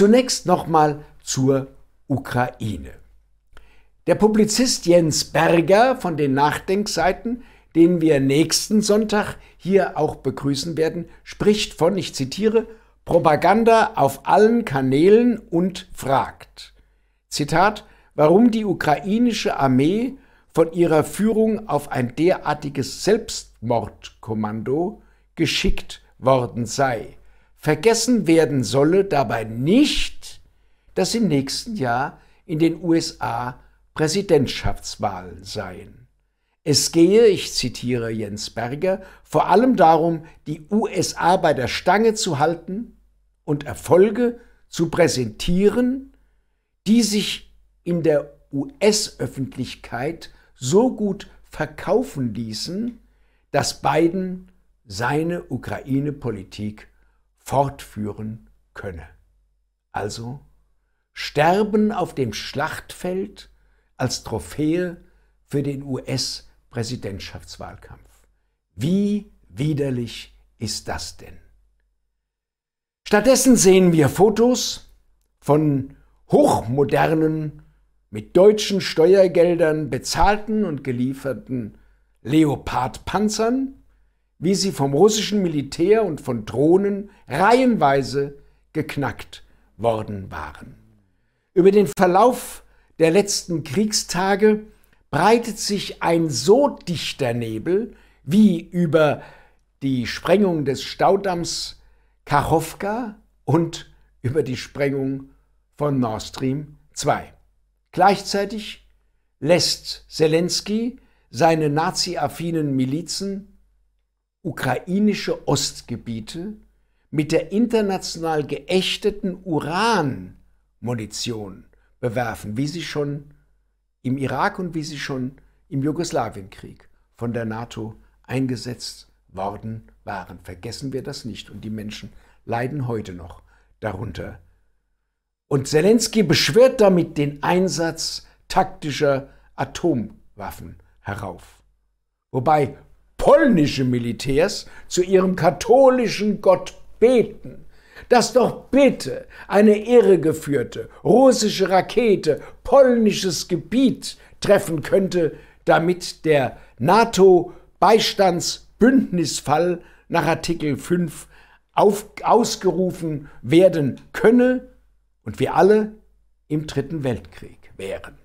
Zunächst nochmal zur Ukraine. Der Publizist Jens Berger von den Nachdenkseiten, den wir nächsten Sonntag hier auch begrüßen werden, spricht von, ich zitiere, Propaganda auf allen Kanälen und fragt, Zitat, warum die ukrainische Armee von ihrer Führung auf ein derartiges Selbstmordkommando geschickt worden sei. Vergessen werden solle dabei nicht, dass im nächsten Jahr in den USA Präsidentschaftswahlen seien. Es gehe, ich zitiere Jens Berger, vor allem darum, die USA bei der Stange zu halten und Erfolge zu präsentieren, die sich in der US-Öffentlichkeit so gut verkaufen ließen, dass Biden seine Ukraine-Politik fortführen könne. Also Sterben auf dem Schlachtfeld als Trophäe für den US-Präsidentschaftswahlkampf. Wie widerlich ist das denn? Stattdessen sehen wir Fotos von hochmodernen, mit deutschen Steuergeldern bezahlten und gelieferten Leopardpanzern, wie sie vom russischen Militär und von Drohnen reihenweise geknackt worden waren. Über den Verlauf der letzten Kriegstage breitet sich ein so dichter Nebel wie über die Sprengung des Staudamms Kachowka und über die Sprengung von Nord Stream 2. Gleichzeitig lässt Zelensky seine nazi-affinen Milizen ukrainische Ostgebiete mit der international geächteten Uranmunition bewerfen, wie sie schon im Irak und wie sie schon im Jugoslawienkrieg von der NATO eingesetzt worden waren. Vergessen wir das nicht. Und die Menschen leiden heute noch darunter. Und Zelensky beschwört damit den Einsatz taktischer Atomwaffen herauf. Wobei polnische Militärs zu ihrem katholischen Gott beten. Dass doch bitte eine irregeführte russische Rakete polnisches Gebiet treffen könnte, damit der NATO-Beistandsbündnisfall nach Artikel 5 auf, ausgerufen werden könne und wir alle im Dritten Weltkrieg wären.